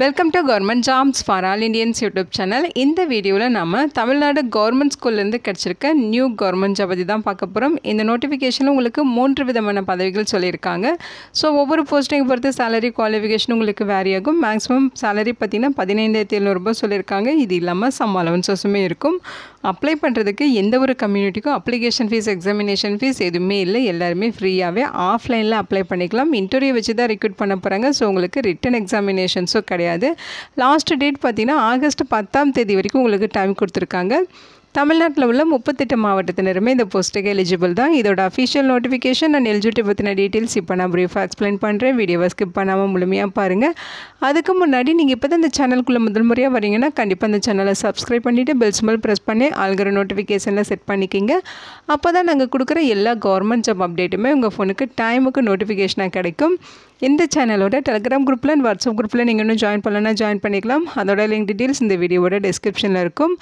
welcome to government jobs for all Indians YouTube channel இந்த வீடியோவில் நம்ம தமிழ்நாடு கவர்மெண்ட் ஸ்கூல்லேருந்து கிடச்சிருக்க நியூ கவர்மெண்ட் ஜாப் பற்றி தான் பார்க்க போகிறோம் இந்த நோட்டிஃபிகேஷனில் உங்களுக்கு மூன்று விதமான பதவிகள் சொல்லியிருக்காங்க ஸோ ஒவ்வொரு போஸ்டிங் பொறுத்து சேலரி குவாலிஃபிகேஷன் உங்களுக்கு வேரி ஆகும் மேக்ஸிமம் சேலரி பார்த்திங்கன்னா பதினைந்தாயிரத்தி எழுநூறுபா சொல்லியிருக்காங்க இது இல்லாமல் சம் அலவன்சஸுமே இருக்கும் அப்ளை பண்ணுறதுக்கு எந்த ஒரு கம்யூனிட்டிக்கும் அப்ளிகேஷன் ஃபீஸ் எக்ஸாமினேஷன் ஃபீஸ் எதுவுமே இல்லை எல்லாருமே ஃப்ரீயாகவே ஆஃப்லைனில் அப்ளை பண்ணிக்கலாம் இன்டர்வியூ வச்சு தான் ரெக்ரூட் பண்ண போகிறாங்க ஸோ உங்களுக்கு ரிட்டன் எக்ஸாமினேஷன்ஸும் கிடையாது கிடையாது லாஸ்ட் டேட் பார்த்திங்கன்னா ஆகஸ்ட் பத்தாம் தேதி வரைக்கும் உங்களுக்கு டைம் கொடுத்துருக்காங்க தமிழ்நாட்டில் உள்ள முப்பத்தெட்டு மாவட்டத்தினருமே இந்த போஸ்ட்டுக்கு எலிஜிபிள் தான் இதோட அஃபிஷியல் நோட்டிஃபிகேஷன் அண்ட் எலிஜிபிலிட்டி பற்றின டீட்டெயில்ஸ் இப்போ நான் ப்ரீஃபாக எக்ஸ்பிளைன் பண்ணுறேன் வீடியோவை ஸ்கிப் பண்ணாமல் முழுமையாக பாருங்கள் அதுக்கு முன்னாடி நீங்கள் இப்போ தான் இந்த சேனலுக்குள்ளே முதல் முறையாக வரீங்கன்னா கண்டிப்பாக அந்த சேனலை சப்ஸ்கிரைப் பண்ணிவிட்டு பெல் சிம்பிள் ப்ரெஸ் பண்ணி ஆளுங்கிற நோட்டிஃபிகேஷனில் செட் பண்ணிக்கிங்க அப்போ தான் நாங்கள் கொடுக்குற எல்லா கவர்மெண்ட் ஜாப் அப்டேட்டுமே உங்கள் ஃபோனுக்கு டைமுக்கு நோட்டிஃபிகேஷனாக கிடைக்கும் இந்த சேனலோட டெலிகிராம் குரூப்பில் அண்ட் வாட்ஸ்அப் குரூப்பில் நீங்கள் இன்னும் ஜாயின் பண்ணலன்னா ஜாயின் பண்ணிக்கலாம் அதோட லிங்க் டீட்டெயில்ஸ் இந்த வீடியோவோட டிஸ்கிரிப்ஷனில் இருக்கும்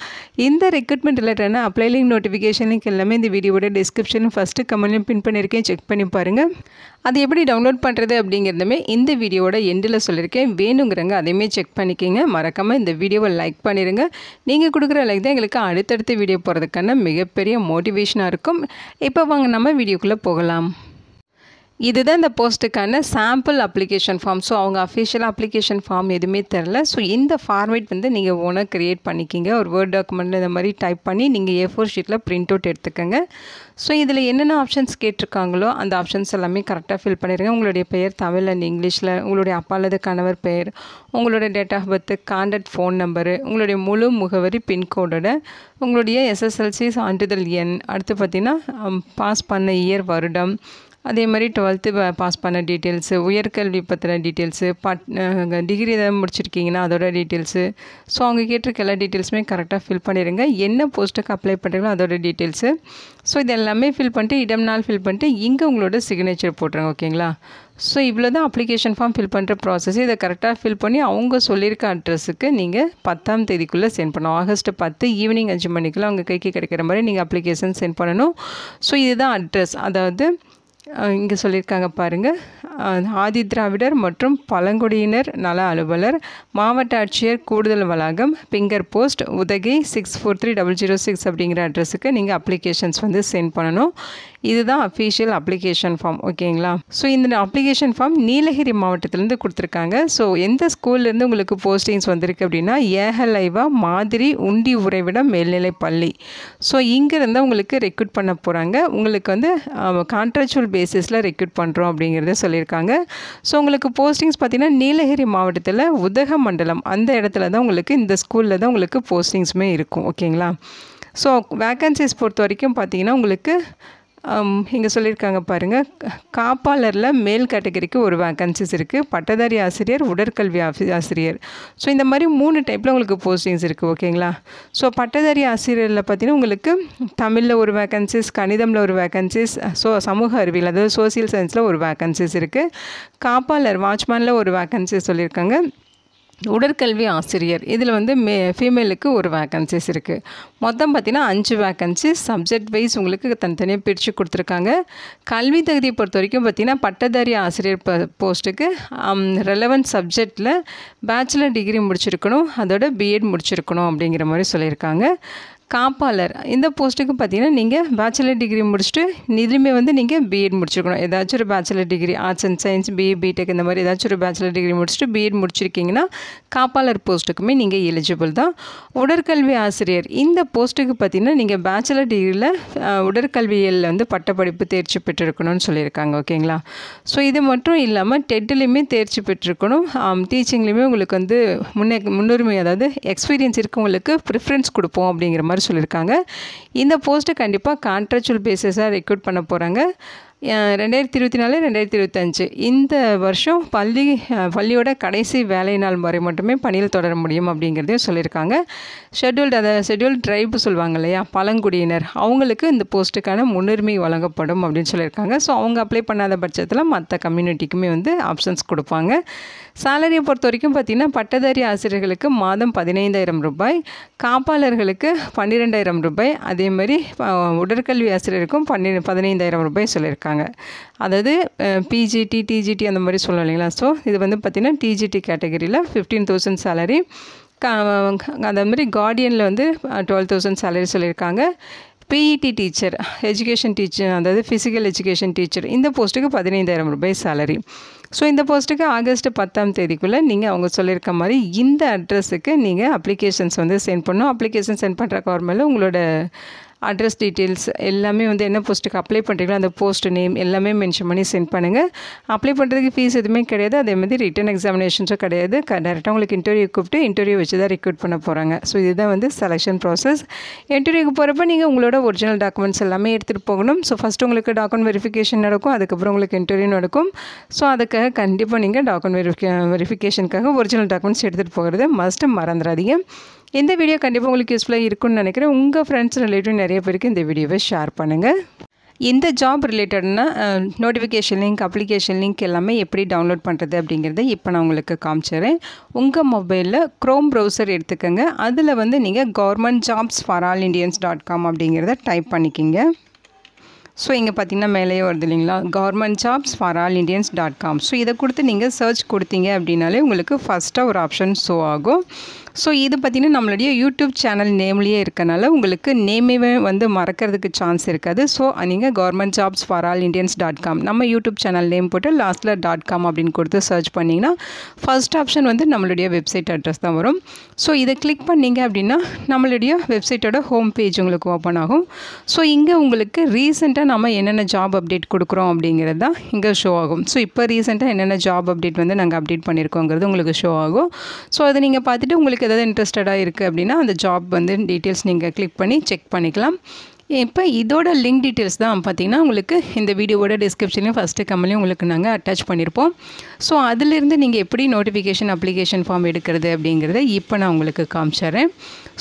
இந்த ரெக்ரூட்மெண்ட் ரிலேட்டடான அப்ளை லிங்க் நோட்டிஃபிகேஷன் லிங்க் எல்லாமே இந்த வீடியோவோட டிஸ்கிரிப்ஷன் ஃபஸ்ட்டு கமெண்ட்லையும் பின் பண்ணியிருக்கேன் செக் பண்ணி பாருங்கள் அது எப்படி டவுன்லோட் பண்ணுறது அப்படிங்கிறதுமே இந்த வீடியோவோட எண்டில் சொல்லியிருக்கேன் வேணுங்கிறங்க அதையுமே செக் பண்ணிக்கிங்க மறக்காமல் இந்த வீடியோவை லைக் பண்ணிடுங்க நீங்கள் கொடுக்குற லைக் தான் எங்களுக்கு அடுத்தடுத்த வீடியோ போகிறதுக்கான மிகப்பெரிய மோட்டிவேஷனாக இருக்கும் இப்போ வாங்க நம்ம வீடியோக்குள்ளே போகலாம் இதுதான் இந்த போஸ்ட்டுக்கான சாம்பிள் அப்ளிகேஷன் ஃபார்ம் ஸோ அவங்க அஃபிஷியல் அப்ளிகேஷன் ஃபார்ம் எதுவுமே தெரில ஸோ இந்த ஃபார்மேட் வந்து நீங்கள் ஓனாக க்ரியேட் பண்ணிக்கிங்க ஒரு வேர்ட் டாக்குமெண்ட்டில் இந்த மாதிரி டைப் பண்ணி நீங்கள் ஏ ஃபோர் ஷீட்டில் பிரிண்ட் அவுட் எடுத்துக்கோங்க ஸோ இதில் என்னென்ன ஆப்ஷன்ஸ் கேட்டிருக்காங்களோ அந்த ஆப்ஷன்ஸ் எல்லாமே கரெக்டாக ஃபில் பண்ணிடுங்க உங்களுடைய பெயர் தமிழ் அண்ட் இங்கிலீஷில் உங்களுடைய அப்பா அல்லது கணவர் பெயர் உங்களுடைய date of birth contact phone number உங்களுடைய முழு முகவரி பின்கோடோட உங்களுடைய எஸ்எஸ்எல்சி சான்றிதழ் எண் அடுத்து பார்த்திங்கன்னா பாஸ் um, பண்ண இயர் வருடம் அதே மாதிரி டுவெல்த்து பாஸ் பண்ண டீட்டெயில்ஸு உயர்கல்வி பற்றின டீட்டெயில்ஸு பட் டிகிரி ஏதாவது முடிச்சிருக்கீங்கன்னா அதோட டீட்டெயில்ஸு ஸோ அவங்க கேட்டிருக்க எல்லா டீட்டெயில்ஸுமே கரெக்டாக ஃபில் பண்ணிடுங்க என்ன போஸ்ட்டுக்கு அப்ளை பண்ணுறீங்களோ அதோட டீட்டெயில்ஸு ஸோ இது எல்லாமே ஃபில் பண்ணிட்டு இடம் நாள் ஃபில் பண்ணிட்டு இங்கே உங்களோட சிக்னேச்சர் போட்டுருங்க ஓகேங்களா ஸோ இவ்வளோ தான் அப்ளிகேஷன் ஃபார்ம் ஃபில் பண்ணுற ப்ராசஸ் இதை கரெக்டாக ஃபில் பண்ணி அவங்க சொல்லியிருக்க அட்ரஸுக்கு நீங்கள் பத்தாம் தேதிக்குள்ளே சென்ட் பண்ணணும் ஆகஸ்ட் பத்து ஈவினிங் அஞ்சு மணிக்குள்ளே அவங்க கைக்கு கிடைக்கிற மாதிரி நீங்கள் அப்ளிகேஷன் சென்ட் பண்ணணும் ஸோ இதுதான் அட்ரஸ் அதாவது இங்கே சொல்லியிருக்காங்க பாருங்கள் ஆதி திராவிடர் மற்றும் பழங்குடியினர் நல அலுவலர் மாவட்ட ஆட்சியர் கூடுதல் வளாகம் finger post Udhagai six four three double zero six அப்படிங்கிற அட்ரஸுக்கு நீங்கள் அப்ளிகேஷன்ஸ் வந்து சென்ட் பண்ணணும் இதுதான் அஃபீஷியல் அப்ளிகேஷன் ஃபார்ம் ஓகேங்களா ஸோ இந்த அப்ளிகேஷன் ஃபார்ம் நீலகிரி மாவட்டத்திலேருந்து கொடுத்துருக்காங்க ஸோ எந்த ஸ்கூல்லேருந்து உங்களுக்கு போஸ்டிங்ஸ் வந்திருக்கு அப்படின்னா ஏஹலைவா மாதிரி உண்டி உறைவிடம் மேல்நிலை பள்ளி ஸோ இங்கேருந்து உங்களுக்கு ரெக்ரூட் பண்ண போகிறாங்க உங்களுக்கு வந்து கான்ட்ராக்சுவல் பேஸ் பேசிஸில் ரெக்ரூட் பண்ணுறோம் அப்படிங்கிறத சொல்லியிருக்காங்க ஸோ உங்களுக்கு போஸ்டிங்ஸ் பார்த்தீங்கன்னா நீலகிரி மாவட்டத்தில் உதக மண்டலம் அந்த இடத்துல தான் உங்களுக்கு இந்த ஸ்கூலில் தான் உங்களுக்கு போஸ்டிங்ஸுமே இருக்கும் ஓகேங்களா ஸோ வேக்கன்சிஸ் பொறுத்த வரைக்கும் பார்த்தீங்கன்னா உங்களுக்கு இங்கே சொல்லியிருக்காங்க பாருங்கள் காப்பாளரில் மேல் கேட்டகரிக்கு ஒரு வேக்கன்சிஸ் இருக்குது பட்டதாரி ஆசிரியர் உடற்கல்வி ஆசிரியர் ஸோ இந்த மாதிரி மூணு டைப்பில் உங்களுக்கு போஸ்டிங்ஸ் இருக்குது ஓகேங்களா ஸோ பட்டதாரி ஆசிரியரில் பார்த்தீங்கன்னா உங்களுக்கு தமிழில் ஒரு வேக்கன்சிஸ் கணிதமில் ஒரு வேக்கன்சிஸ் ஸோ சமூக அறிவியல் அதாவது சோசியல் சயின்ஸில் ஒரு வேக்கன்சிஸ் இருக்குது காப்பாளர் வாட்ச்மேனில் ஒரு வேக்கன்சிஸ் சொல்லியிருக்காங்க உடற்கல்வி ஆசிரியர் இதில் வந்து மே ஃபீமேலுக்கு ஒரு வேக்கன்சிஸ் இருக்குது மொத்தம் பார்த்திங்கன்னா அஞ்சு வேக்கன்சி சப்ஜெக்ட் வைஸ் உங்களுக்கு தனித்தனியாக பிரித்து கொடுத்துருக்காங்க கல்வி தகுதியை பொறுத்த வரைக்கும் பார்த்திங்கன்னா பட்டதாரி ஆசிரியர் ப போஸ்ட்டுக்கு ரெலவெண்ட் சப்ஜெக்டில் பேச்சுலர் டிகிரி முடிச்சிருக்கணும் அதோட பிஎட் முடிச்சிருக்கணும் அப்படிங்கிற மாதிரி சொல்லியிருக்காங்க காப்பாளர் இந்த போஸ்ட்டுக்கு பார்த்தீங்கன்னா நீங்கள் பேச்சுலர் டிகிரி முடிச்சுட்டு இதுலேயுமே வந்து நீங்கள் பிஎட் முடிச்சிருக்கணும் ஏதாச்சும் ஒரு bachelor degree arts and science BA BTech இந்த மாதிரி ஏதாச்சும் ஒரு பேச்சுலர் டிகிரி முடிச்சுட்டு பிஎட் முடிச்சிருக்கீங்கன்னா காப்பாளர் போஸ்ட்டுக்குமே நீங்கள் எலிஜிபிள் தான் உடற்கல்வி ஆசிரியர் இந்த போஸ்ட்டுக்கு பார்த்தீங்கன்னா நீங்கள் பேச்சுலர் டிகிரியில் உடற்கல்வியில் வந்து பட்டப்படிப்பு தேர்ச்சி பெற்றிருக்கணும்னு சொல்லியிருக்காங்க ஓகேங்களா ஸோ இது மட்டும் இல்லாமல் டெட்டுலேயுமே தேர்ச்சி பெற்றிருக்கணும் டீச்சிங்லேயுமே உங்களுக்கு வந்து முன்னே முன்னுரிமை அதாவது எக்ஸ்பீரியன்ஸ் இருக்கவங்களுக்கு ப்ரிஃபரன்ஸ் கொடுப்போம் அப்படிங்கிற மாதிரி நம்பர் சொல்லியிருக்காங்க இந்த போஸ்ட்டை கண்டிப்பாக கான்ட்ராக்சுவல் பேசிஸாக ரெக்ரூட் பண்ண போகிறாங்க ரெண்டாயிரத்தி இருபத்தி நாலு ரெண்டாயிரத்தி இருபத்தஞ்சு இந்த வருஷம் பள்ளி பள்ளியோட கடைசி வேலை நாள் வரை மட்டுமே பணியில் தொடர முடியும் அப்படிங்கிறதையும் சொல்லியிருக்காங்க ஷெட்யூல்டு அதை ஷெட்யூல் ட்ரைப் சொல்லுவாங்க இல்லையா பழங்குடியினர் அவங்களுக்கு இந்த போஸ்ட்டுக்கான முன்னுரிமை வழங்கப்படும் அப்படின்னு சொல்லியிருக்காங்க ஸோ அவங்க அப்ளை பண்ணாத பட்சத்தில் மற்ற கம்யூனிட்டிக்குமே வந்து ஆப்ஷன்ஸ் கொடுப்பாங்க சேலரியை பொறுத்த வரைக்கும் பார்த்திங்கன்னா பட்டதாரி ஆசிரியர்களுக்கு மாதம் பதினைந்தாயிரம் ரூபாய் காப்பாளர்களுக்கு பன்னிரெண்டாயிரம் ரூபாய் அதே மாதிரி உடற்கல்வி ஆசிரியருக்கும் பன்னி பதினைந்தாயிரம் ரூபாய் சொல்லியிருக்காங்க அதாவது பிஜிடி டிஜிடி அந்த மாதிரி சொல்லலாம் இல்லைங்களா ஸோ இது வந்து பார்த்திங்கன்னா டிஜிடி கேட்டகரியில் ஃபிஃப்டீன் தௌசண்ட் சேலரி அதே மாதிரி கார்டியனில் வந்து டுவெல் தௌசண்ட் சேலரி சொல்லியிருக்காங்க பிஇடி டீச்சர் எஜுகேஷன் டீச்சர் அதாவது ஃபிசிக்கல் எஜுகேஷன் டீச்சர் இந்த போஸ்ட்டுக்கு பதினைந்தாயிரம் ரூபாய் சேலரி ஸோ இந்த போஸ்ட்டுக்கு ஆகஸ்ட் பத்தாம் தேதிக்குள்ளே நீங்கள் அவங்க சொல்லியிருக்க மாதிரி இந்த அட்ரஸுக்கு நீங்கள் அப்ளிகேஷன்ஸ் வந்து சென்ட் பண்ணணும் அப்ளிகேஷன் சென்ட் பண்ணுற கவர்மெண்ட்டில் உங்களோட அட்ரஸ் டீட்டெயில்ஸ் எல்லாமே வந்து என்ன போஸ்ட்டுக்கு அப்ளை பண்ணுறீங்களோ அந்த போஸ்ட் நேம் எல்லாமே மென்ஷன் பண்ணி சென்ட் பண்ணுங்கள் அப்ளை பண்ணுறதுக்கு ஃபீஸ் எதுவுமே கிடையாது அதே மாதிரி ரிட்டன் எக்ஸாமினேஷன்ஸும் கிடையாது டேரெக்டாக உங்களுக்கு இன்டர்வியூ கூப்பிட்டு இன்டர்வியூ வச்சு தான் ரெக்ரூட் பண்ண போகிறாங்க ஸோ இதுதான் வந்து செலெக்ஷன் ப்ராசஸ் இன்டர்வியூக்கு போகிறப்ப நீங்கள் உங்களோட ஒரிஜினல் டாக்குமெண்ட்ஸ் எல்லாமே எடுத்துகிட்டு போகணும் ஸோ ஃபஸ்ட்டு உங்களுக்கு டாக்குமெண்ட் வெரிஃபிகேஷன் நடக்கும் அதுக்கப்புறம் உங்களுக்கு இன்டர்வியூ நடக்கும் ஸோ அதுக்காக கண்டிப்பாக நீங்கள் டாக்குமெண்ட் வெரிஃபிகே வெரிஃபிகேஷனுக்காக ஒரிஜினல் டாக்குமெண்ட்ஸ் எடுத்துகிட்டு போகிறது மஸ்ட்டு மறந்துடாதீங்க இந்த வீடியோ கண்டிப்பாக உங்களுக்கு யூஸ்ஃபுல்லாக இருக்கும்னு நினைக்கிறேன் உங்கள் ஃப்ரெண்ட்ஸ் ரிலேட்டிவ் நிறைய பேருக்கு இந்த வீடியோவை ஷேர் பண்ணுங்கள் இந்த ஜாப் ரிலேட்டட்னா நோட்டிஃபிகேஷன் லிங்க் அப்ளிகேஷன் லிங்க் எல்லாமே எப்படி டவுன்லோட் பண்ணுறது அப்படிங்கிறத இப்போ நான் உங்களுக்கு காமிச்சிடுறேன் உங்கள் மொபைலில் க்ரோம் ப்ரௌசர் எடுத்துக்கோங்க அதில் வந்து நீங்கள் government jobs for all Indians dot com அப்படிங்கிறத டைப் பண்ணிக்கிங்க ஸோ இங்கே பார்த்தீங்கன்னா மேலேயே வருது இல்லைங்களா government jobs for all Indians dot com so இதை கொடுத்து நீங்கள் சர்ச் கொடுத்தீங்க அப்படின்னாலே உங்களுக்கு ஃபஸ்ட்டாக ஒரு ஆப்ஷன் ஷோ ஆகும் ஸோ இது பார்த்திங்கன்னா நம்மளுடைய யூடியூப் சேனல் நேம்லேயே இருக்கனால உங்களுக்கு நேமே வந்து மறக்கிறதுக்கு சான்ஸ் இருக்காது ஸோ நீங்கள் government jobs for all Indians dot com நம்ம யூடியூப் சேனல் நேம் போட்டு லாஸ்ட்டில் டாட் காம் அப்படின்னு கொடுத்து சர்ச் பண்ணிங்கன்னா ஃபஸ்ட் ஆப்ஷன் வந்து நம்மளுடைய வெப்சைட் அட்ரஸ் தான் வரும் ஸோ இதை கிளிக் பண்ணிங்க அப்படின்னா நம்மளுடைய வெப்சைட்டோட ஹோம் பேஜ் உங்களுக்கு ஓப்பன் ஆகும் ஸோ இங்கே உங்களுக்கு ரீசெண்டாக நம்ம என்னென்ன ஜாப் அப்டேட் கொடுக்குறோம் அப்படிங்கிறது தான் இங்கே ஷோ ஆகும் ஸோ இப்போ ரீசெண்டாக என்னென்ன ஜாப் அப்டேட் வந்து நாங்கள் அப்டேட் பண்ணியிருக்கோங்கிறது உங்களுக்கு ஷோ ஆகும் ஸோ அதை நீங்கள் பார்த்துட்டு உங்களுக்கு உங்களுக்கு எதாவது இன்ட்ரெஸ்டடாக இருக்குது அப்படின்னா அந்த ஜாப் வந்து டீட்டெயில்ஸ் நீங்கள் கிளிக் பண்ணி செக் பண்ணிக்கலாம் இப்போ இதோட லிங்க் டீட்டெயில்ஸ் தான் பார்த்திங்கன்னா உங்களுக்கு இந்த வீடியோவோட டிஸ்கிரிப்ஷன்லையும் ஃபஸ்ட்டு கம்மலையும் உங்களுக்கு நாங்கள் அட்டாச் பண்ணியிருப்போம் ஸோ அதிலிருந்து நீங்கள் எப்படி நோட்டிஃபிகேஷன் அப்ளிகேஷன் ஃபார்ம் எடுக்கிறது அப்படிங்கிறத இப்போ நான் உங்களுக்கு காமிச்சிடுறேன்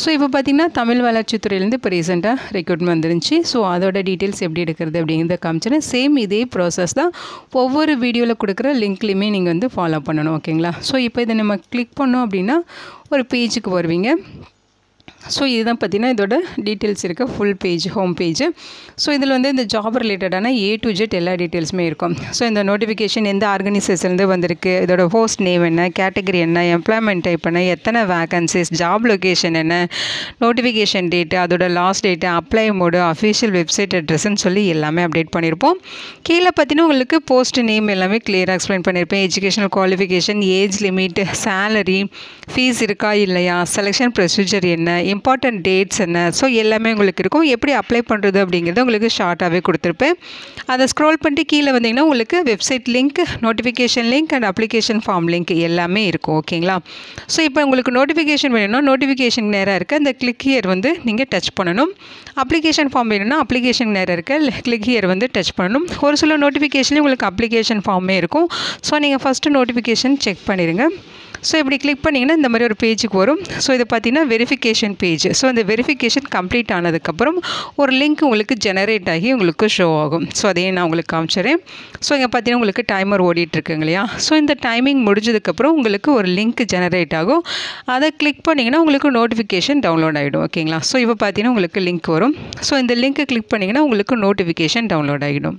ஸோ இப்போ பார்த்திங்கன்னா தமிழ் வளர்ச்சித்துறையிலேருந்து இப்போ ரீசெண்டாக ரெக்யூட்மெண்ட் வந்துருந்துச்சு ஸோ அதோட டீட்டெயில்ஸ் எப்படி எடுக்கிறது அப்படிங்கிறத காமிச்சிடுறேன் சேம் இதே ப்ராசஸ் தான் ஒவ்வொரு வீடியோவில் கொடுக்குற லிங்க்லேயுமே நீங்கள் வந்து ஃபாலோ பண்ணணும் ஓகேங்களா ஸோ இப்போ இதை நம்ம கிளிக் பண்ணோம் அப்படின்னா ஒரு பேஜுக்கு வருவீங்க ஸோ இதுதான் பார்த்தீங்கன்னா இதோட டீட்டெயில்ஸ் இருக்க full page home page so இதில் வந்து இந்த ஜாப் ரிலேட்டடான ஏ டு ஜெட் எல்லா டீட்டெயில்ஸுமே இருக்கும் ஸோ இந்த நோட்டிஃபிகேஷன் எந்த ஆர்கனைசேஷன்லேருந்து வந்திருக்கு இதோட ஹோஸ்ட் நேம் என்ன கேட்டகரி என்ன எம்ப்ளாய்மெண்ட் டைப் என்ன எத்தனை வேகன்சிஸ் ஜாப் லொக்கேஷன் என்ன நோட்டிஃபிகேஷன் டேட்டு அதோட last date apply mode official website அட்ரஸ்ன்னு சொல்லி எல்லாமே அப்டேட் பண்ணியிருப்போம் கீழே பார்த்தீங்கன்னா உங்களுக்கு போஸ்ட் நேம் எல்லாமே கிளியராக எக்ஸ்பிளைன் பண்ணியிருப்பேன் educational qualification age limit salary fees இருக்கா இல்லையா செலெக்ஷன் ப்ரொசீஜர் என்ன இம்பார்ட்டண்ட் டேட்ஸ் என்ன ஸோ எல்லாமே உங்களுக்கு இருக்கும் எப்படி அப்ளை பண்ணுறது அப்படிங்கிறது உங்களுக்கு ஷார்ட்டாகவே கொடுத்துருப்பேன் அதை ஸ்க்ரோல் பண்ணிட்டு கீழே வந்தீங்கன்னா உங்களுக்கு website link notification link and application form link எல்லாமே இருக்கும் ஓகேங்களா ஸோ இப்போ உங்களுக்கு நோட்டிஃபிகேஷன் வேணும்னா நோட்டிஃபிகேஷன் நேராக இருக்குது அந்த கிளிக் ஹியர் வந்து நீங்கள் டச் பண்ணணும் அப்ளிகேஷன் ஃபார்ம் வேணும்னா அப்ளிகேஷன் நேராக இருக்குது கிளிக் இயர் வந்து டச் பண்ணணும் ஒரு சில நோட்டிஃபிகேஷன்லேயும் உங்களுக்கு அப்ளிகேஷன் ஃபார்மே இருக்கும் ஸோ நீங்கள் ஃபஸ்ட்டு நோட்டிஃபிகேஷன் செக் பண்ணிடுங்க ஸோ இப்படி கிளிக் பண்ணிங்கன்னா இந்த மாதிரி ஒரு பேஜுக்கு வரும் ஸோ இதை பார்த்தீங்கன்னா வெரிஃபிகேஷன் பேஜ் ஸோ அந்த வெரிஃபிகேஷன் கம்ப்ளீட் ஆனதுக்கப்புறம் ஒரு லிங்க் உங்களுக்கு ஜெனரேட் ஆகி உங்களுக்கு ஷோ ஆகும் ஸோ அதையும் நான் உங்களுக்கு காமிச்சிடுறேன் ஸோ இங்கே பார்த்தீங்கன்னா உங்களுக்கு டைமர் ஓடிட்டுருக்குங்க இல்லையா ஸோ இந்த டைமிங் முடிஞ்சதுக்கப்புறம் உங்களுக்கு ஒரு லிங்க் ஜெனரேட் ஆகும் அதை கிளிக் பண்ணிங்கன்னா உங்களுக்கு நோட்டிஃபிகேஷன் டவுன்லோட் ஆகிடும் ஓகேங்களா ஸோ இப்போ பார்த்தீங்கன்னா உங்களுக்கு லிங்க் வரும் ஸோ இந்த லிங்க்கை கிளிக் பண்ணிங்கன்னா உங்களுக்கு நோட்டிஃபிகேஷன் டவுன்லோட் ஆகிடும்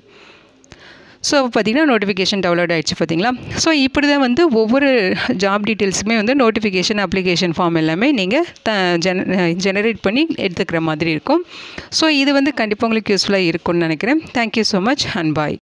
ஸோ அப்போ பார்த்திங்கன்னா நோட்டிஃபிகேஷன் டவுன்லோட் ஆகிடுச்சு பார்த்திங்களா ஸோ இப்படி தான் வந்து ஒவ்வொரு ஜாப் டீட்டெயில்ஸுமே வந்து நோட்டிஃபிகேஷன் அப்ளிகேஷன் ஃபார்ம் எல்லாமே நீங்கள் த ஜென ஜெனரேட் பண்ணி எடுத்துக்கிற மாதிரி இருக்கும் ஸோ இது வந்து கண்டிப்பாக உங்களுக்கு யூஸ்ஃபுல்லாக இருக்கும்னு நினைக்கிறேன் thank you so much and bye